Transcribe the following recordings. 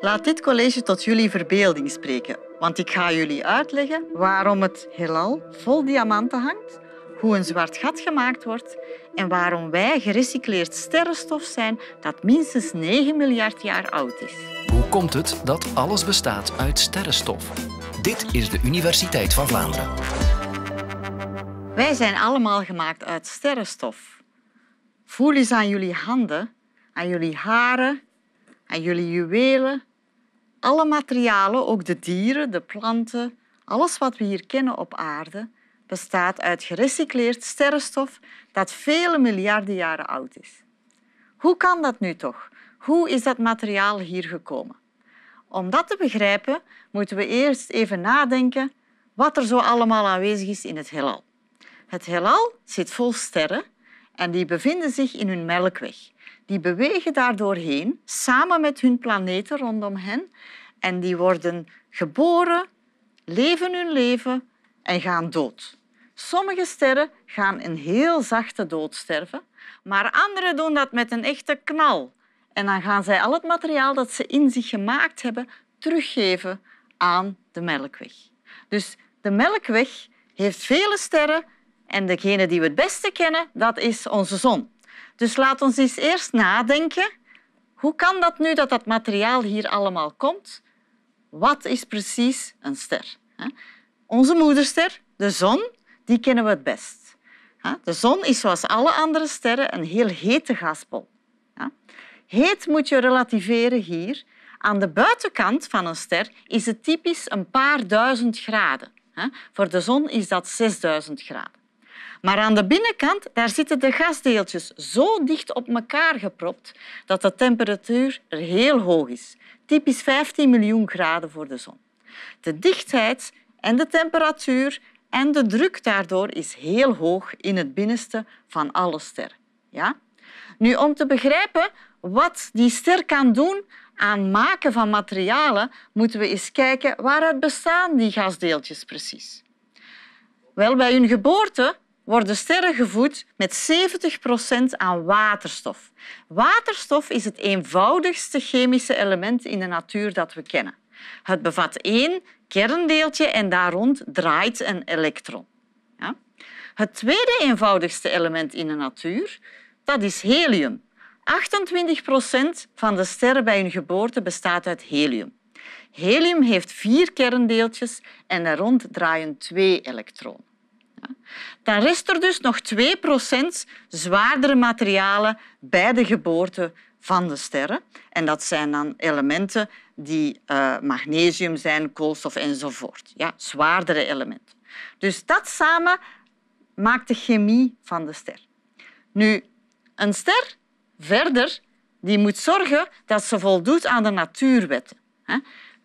Laat dit college tot jullie verbeelding spreken, want ik ga jullie uitleggen waarom het heelal vol diamanten hangt, hoe een zwart gat gemaakt wordt en waarom wij gerecycleerd sterrenstof zijn dat minstens 9 miljard jaar oud is. Hoe komt het dat alles bestaat uit sterrenstof? Dit is de Universiteit van Vlaanderen. Wij zijn allemaal gemaakt uit sterrenstof. Voel eens aan jullie handen, aan jullie haren, en jullie juwelen, alle materialen, ook de dieren, de planten, alles wat we hier kennen op aarde, bestaat uit gerecycleerd sterrenstof dat vele miljarden jaren oud is. Hoe kan dat nu toch? Hoe is dat materiaal hier gekomen? Om dat te begrijpen moeten we eerst even nadenken wat er zo allemaal aanwezig is in het heelal. Het heelal zit vol sterren en die bevinden zich in hun melkweg. Die bewegen daar doorheen, samen met hun planeten rondom hen. En die worden geboren, leven hun leven en gaan dood. Sommige sterren gaan een heel zachte dood sterven, maar anderen doen dat met een echte knal. En dan gaan zij al het materiaal dat ze in zich gemaakt hebben teruggeven aan de Melkweg. Dus de Melkweg heeft vele sterren en degene die we het beste kennen, dat is onze zon. Dus laat ons eens eerst nadenken. Hoe kan dat nu dat dat materiaal hier allemaal komt? Wat is precies een ster? Onze moederster, de zon, die kennen we het best. De zon is zoals alle andere sterren een heel hete gasbol. Heet moet je relativeren hier. Aan de buitenkant van een ster is het typisch een paar duizend graden. Voor de zon is dat 6000 graden. Maar aan de binnenkant daar zitten de gasdeeltjes zo dicht op elkaar gepropt dat de temperatuur er heel hoog is. Typisch 15 miljoen graden voor de zon. De dichtheid en de temperatuur en de druk daardoor is heel hoog in het binnenste van alle ster. Ja? Nu, om te begrijpen wat die ster kan doen aan maken van materialen, moeten we eens kijken waaruit bestaan die gasdeeltjes precies. Wel, bij hun geboorte worden sterren gevoed met 70% aan waterstof. Waterstof is het eenvoudigste chemische element in de natuur dat we kennen. Het bevat één kerndeeltje en daar rond draait een elektron. Ja? Het tweede eenvoudigste element in de natuur dat is helium. 28% van de sterren bij hun geboorte bestaat uit helium. Helium heeft vier kerndeeltjes en daar rond draaien twee elektronen. Dan rest er dus nog 2% zwaardere materialen bij de geboorte van de sterren. En dat zijn dan elementen die eh, magnesium zijn, koolstof enzovoort. Ja, zwaardere elementen. Dus dat samen maakt de chemie van de ster. Nu, een ster verder die moet zorgen dat ze voldoet aan de natuurwetten.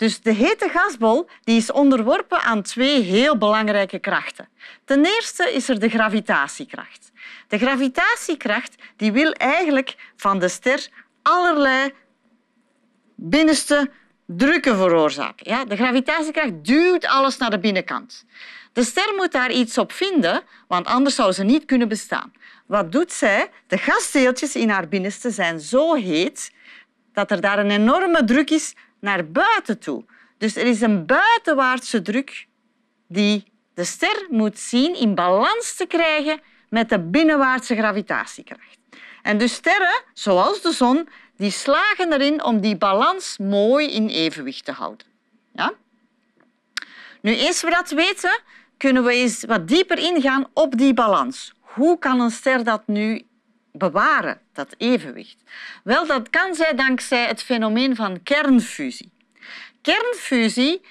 Dus de hete gasbol die is onderworpen aan twee heel belangrijke krachten. Ten eerste is er de gravitatiekracht. De gravitatiekracht die wil eigenlijk van de ster allerlei binnenste drukken veroorzaken. Ja, de gravitatiekracht duwt alles naar de binnenkant. De ster moet daar iets op vinden, want anders zou ze niet kunnen bestaan. Wat doet zij? De gasdeeltjes in haar binnenste zijn zo heet dat er daar een enorme druk is naar buiten toe. Dus er is een buitenwaartse druk die de ster moet zien in balans te krijgen met de binnenwaartse gravitatiekracht. En dus sterren, zoals de zon, die slagen erin om die balans mooi in evenwicht te houden. Ja? Nu, eens we dat weten, kunnen we eens wat dieper ingaan op die balans. Hoe kan een ster dat nu bewaren, dat evenwicht? Wel, dat kan zij dankzij het fenomeen van kernfusie. Kernfusie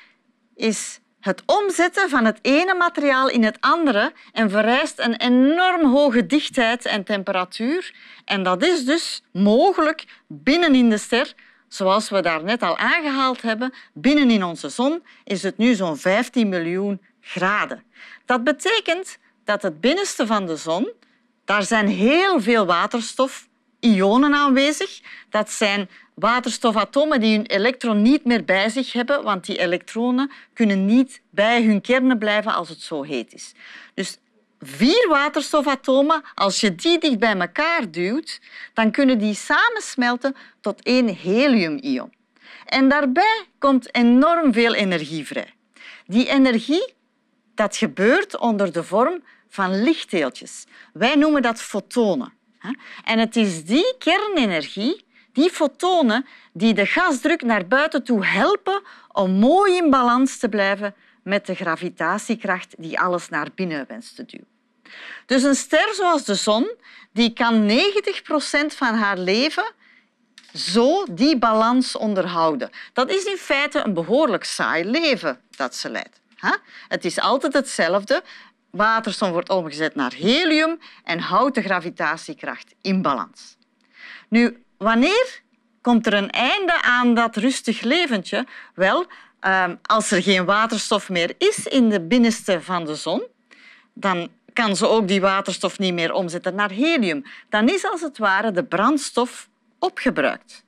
is het omzetten van het ene materiaal in het andere en vereist een enorm hoge dichtheid en temperatuur. En dat is dus mogelijk binnen in de ster, zoals we daar net al aangehaald hebben. Binnen in onze zon is het nu zo'n 15 miljoen graden. Dat betekent dat het binnenste van de zon daar zijn heel veel waterstofionen aanwezig. Dat zijn waterstofatomen die hun elektron niet meer bij zich hebben, want die elektronen kunnen niet bij hun kernen blijven als het zo heet is. Dus vier waterstofatomen, als je die dicht bij elkaar duwt, dan kunnen die samensmelten tot één heliumion. En daarbij komt enorm veel energie vrij. Die energie dat gebeurt onder de vorm van lichtdeeltjes. Wij noemen dat fotonen. En het is die kernenergie, die fotonen, die de gasdruk naar buiten toe helpen om mooi in balans te blijven met de gravitatiekracht die alles naar binnen wenst te duwen. Dus een ster zoals de zon die kan 90% van haar leven zo die balans onderhouden. Dat is in feite een behoorlijk saai leven dat ze leidt. Het is altijd hetzelfde. Waterstof wordt omgezet naar helium en houdt de gravitatiekracht in balans. Nu, wanneer komt er een einde aan dat rustig leventje? Wel, ehm, als er geen waterstof meer is in de binnenste van de zon, dan kan ze ook die waterstof niet meer omzetten naar helium. Dan is als het ware de brandstof opgebruikt.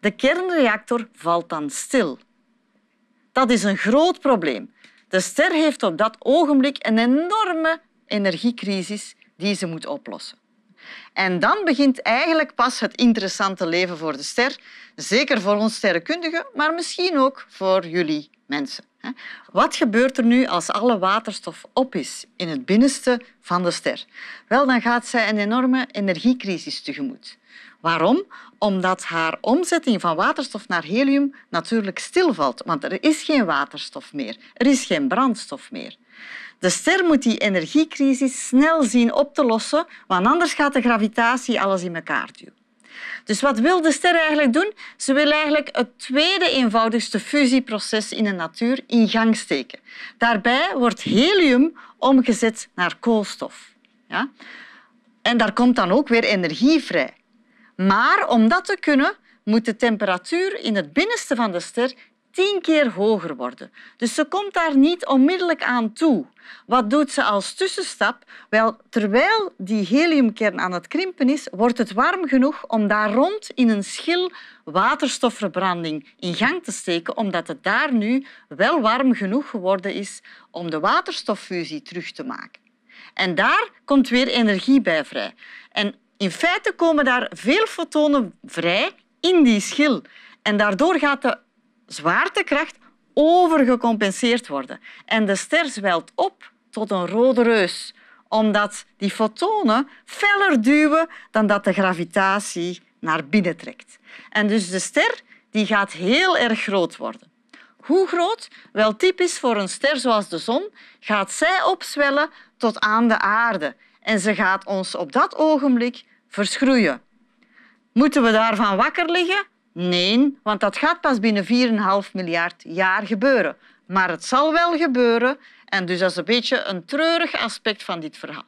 De kernreactor valt dan stil. Dat is een groot probleem. De ster heeft op dat ogenblik een enorme energiecrisis die ze moet oplossen. En dan begint eigenlijk pas het interessante leven voor de ster. Zeker voor ons sterrenkundigen, maar misschien ook voor jullie mensen. Wat gebeurt er nu als alle waterstof op is in het binnenste van de ster? Wel, dan gaat zij een enorme energiecrisis tegemoet. Waarom? Omdat haar omzetting van waterstof naar helium natuurlijk stilvalt, want er is geen waterstof meer, er is geen brandstof meer. De ster moet die energiecrisis snel zien op te lossen, want anders gaat de gravitatie alles in elkaar duwen. Dus wat wil de ster eigenlijk doen? Ze wil eigenlijk het tweede eenvoudigste fusieproces in de natuur in gang steken. Daarbij wordt helium omgezet naar koolstof. Ja? En daar komt dan ook weer energie vrij. Maar om dat te kunnen moet de temperatuur in het binnenste van de ster tien keer hoger worden. Dus ze komt daar niet onmiddellijk aan toe. Wat doet ze als tussenstap? Wel, terwijl die heliumkern aan het krimpen is, wordt het warm genoeg om daar rond in een schil waterstofverbranding in gang te steken, omdat het daar nu wel warm genoeg geworden is om de waterstoffusie terug te maken. En daar komt weer energie bij vrij. En in feite komen daar veel fotonen vrij in die schil. En daardoor gaat de zwaartekracht overgecompenseerd worden. En de ster zwelt op tot een rode reus, omdat die fotonen feller duwen dan dat de gravitatie naar binnen trekt. En dus de ster die gaat heel erg groot worden. Hoe groot? Wel typisch voor een ster zoals de zon gaat zij opzwellen tot aan de aarde en ze gaat ons op dat ogenblik verschroeien. Moeten we daarvan wakker liggen? Nee, want dat gaat pas binnen 4,5 miljard jaar gebeuren. Maar het zal wel gebeuren en dus dat is een beetje een treurig aspect van dit verhaal.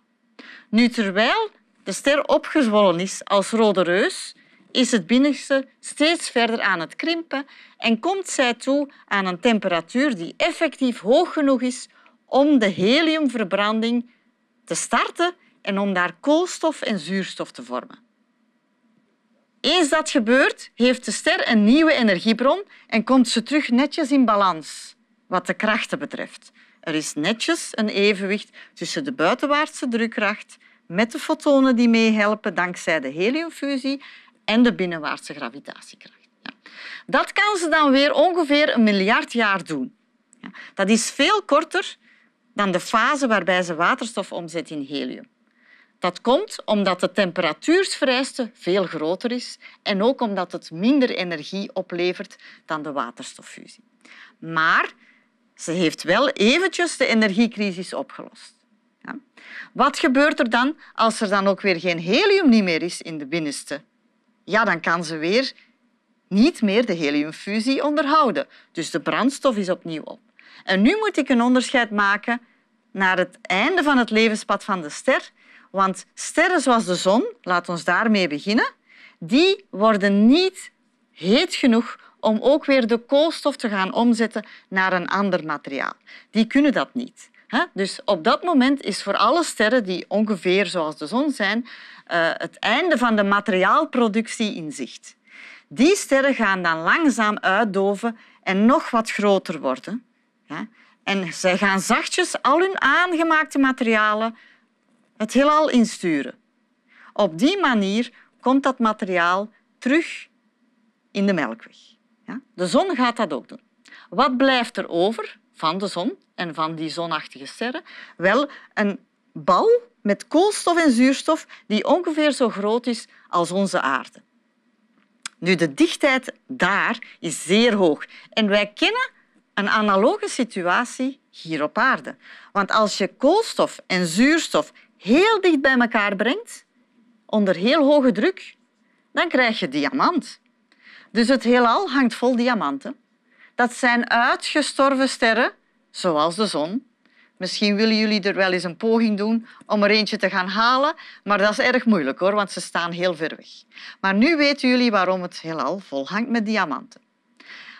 Nu, terwijl de ster opgezwollen is als rode reus, is het binnenste steeds verder aan het krimpen en komt zij toe aan een temperatuur die effectief hoog genoeg is om de heliumverbranding te starten en om daar koolstof en zuurstof te vormen. Eens dat gebeurt, heeft de ster een nieuwe energiebron en komt ze terug netjes in balans, wat de krachten betreft. Er is netjes een evenwicht tussen de buitenwaartse drukkracht met de fotonen die meehelpen dankzij de heliumfusie en de binnenwaartse gravitatiekracht. Ja. Dat kan ze dan weer ongeveer een miljard jaar doen. Ja. Dat is veel korter dan de fase waarbij ze waterstof omzet in helium. Dat komt omdat de temperatuursvereiste veel groter is en ook omdat het minder energie oplevert dan de waterstoffusie. Maar ze heeft wel eventjes de energiecrisis opgelost. Ja. Wat gebeurt er dan als er dan ook weer geen helium niet meer is in de binnenste? Ja, dan kan ze weer niet meer de heliumfusie onderhouden. Dus de brandstof is opnieuw op. En nu moet ik een onderscheid maken naar het einde van het levenspad van de ster want sterren zoals de zon, laat ons daarmee beginnen, die worden niet heet genoeg om ook weer de koolstof te gaan omzetten naar een ander materiaal. Die kunnen dat niet. Dus op dat moment is voor alle sterren die ongeveer zoals de zon zijn, eh, het einde van de materiaalproductie in zicht. Die sterren gaan dan langzaam uitdoven en nog wat groter worden. En zij gaan zachtjes al hun aangemaakte materialen het heelal insturen. Op die manier komt dat materiaal terug in de melkweg. Ja? De zon gaat dat ook doen. Wat blijft er over van de zon en van die zonachtige sterren? Wel, een bal met koolstof en zuurstof die ongeveer zo groot is als onze aarde. Nu, de dichtheid daar is zeer hoog. En wij kennen een analoge situatie hier op aarde. Want als je koolstof en zuurstof heel dicht bij elkaar brengt, onder heel hoge druk, dan krijg je diamant. Dus het heelal hangt vol diamanten. Dat zijn uitgestorven sterren, zoals de zon. Misschien willen jullie er wel eens een poging doen om er eentje te gaan halen, maar dat is erg moeilijk hoor, want ze staan heel ver weg. Maar nu weten jullie waarom het heelal vol hangt met diamanten.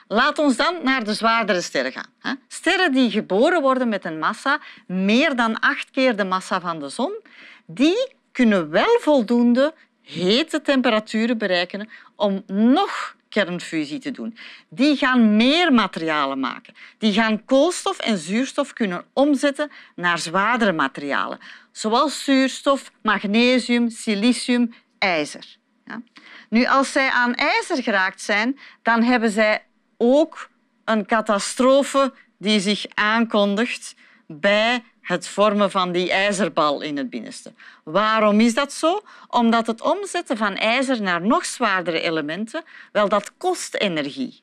Laat ons dan naar de zwaardere sterren gaan. Sterren die geboren worden met een massa meer dan acht keer de massa van de zon, die kunnen wel voldoende hete temperaturen bereiken om nog kernfusie te doen. Die gaan meer materialen maken. Die gaan koolstof en zuurstof kunnen omzetten naar zwaardere materialen, zoals zuurstof, magnesium, silicium, ijzer. Ja. Nu, als zij aan ijzer geraakt zijn, dan hebben zij ook een catastrofe die zich aankondigt bij het vormen van die ijzerbal in het binnenste. Waarom is dat zo? Omdat het omzetten van ijzer naar nog zwaardere elementen, wel dat kost energie.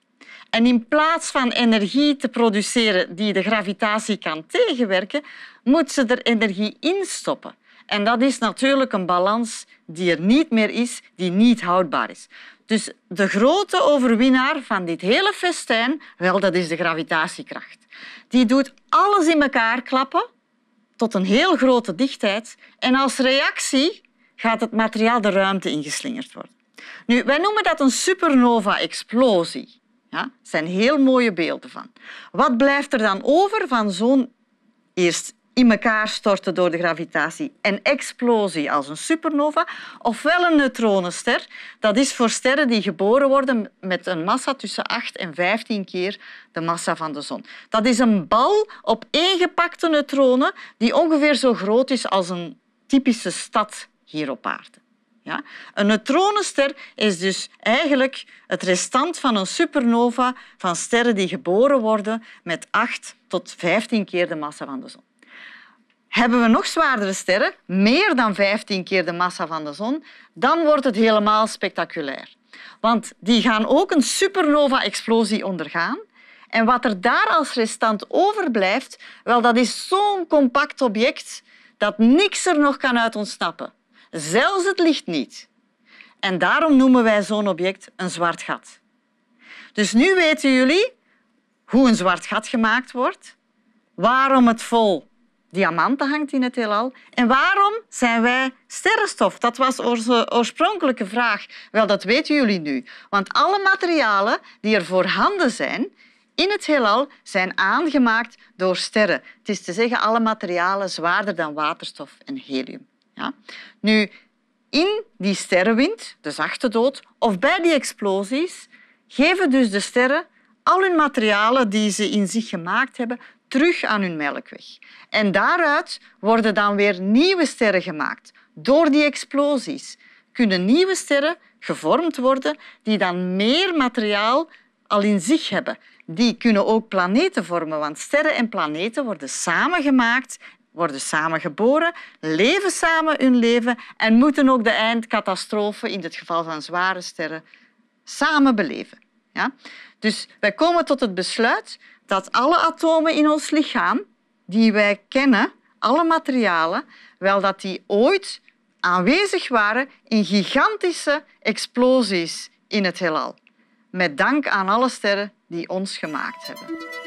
En in plaats van energie te produceren die de gravitatie kan tegenwerken, moet ze er energie in stoppen. En dat is natuurlijk een balans die er niet meer is, die niet houdbaar is. Dus de grote overwinnaar van dit hele festijn, wel, dat is de gravitatiekracht. Die doet alles in elkaar klappen tot een heel grote dichtheid en als reactie gaat het materiaal de ruimte ingeslingerd worden. Nu, wij noemen dat een supernova-explosie. Ja, zijn heel mooie beelden van. Wat blijft er dan over van zo'n eerst in elkaar storten door de gravitatie. Een explosie als een supernova, ofwel een neutronenster. Dat is voor sterren die geboren worden met een massa tussen 8 en 15 keer de massa van de zon. Dat is een bal op één neutronen die ongeveer zo groot is als een typische stad hier op aarde. Ja? Een neutronenster is dus eigenlijk het restant van een supernova van sterren die geboren worden met 8 tot 15 keer de massa van de zon. Hebben we nog zwaardere sterren, meer dan 15 keer de massa van de zon, dan wordt het helemaal spectaculair. Want die gaan ook een supernova-explosie ondergaan. En wat er daar als restant overblijft, wel, dat is zo'n compact object dat niks er nog kan uit ontsnappen. Zelfs het licht niet. En daarom noemen wij zo'n object een zwart gat. Dus nu weten jullie hoe een zwart gat gemaakt wordt, waarom het vol diamanten hangt in het heelal. En waarom zijn wij sterrenstof? Dat was onze oorspronkelijke vraag. Wel, dat weten jullie nu. Want alle materialen die er voorhanden zijn in het heelal zijn aangemaakt door sterren. Het is te zeggen, alle materialen zwaarder dan waterstof en helium. Ja? Nu, in die sterrenwind, de zachte dood, of bij die explosies, geven dus de sterren al hun materialen die ze in zich gemaakt hebben terug aan hun melkweg. En daaruit worden dan weer nieuwe sterren gemaakt. Door die explosies kunnen nieuwe sterren gevormd worden die dan meer materiaal al in zich hebben. Die kunnen ook planeten vormen, want sterren en planeten worden samengemaakt, worden samengeboren, leven samen hun leven en moeten ook de eindcatastrofe, in het geval van zware sterren, samen beleven. Ja? Dus wij komen tot het besluit dat alle atomen in ons lichaam die wij kennen, alle materialen, wel dat die ooit aanwezig waren in gigantische explosies in het heelal. Met dank aan alle sterren die ons gemaakt hebben.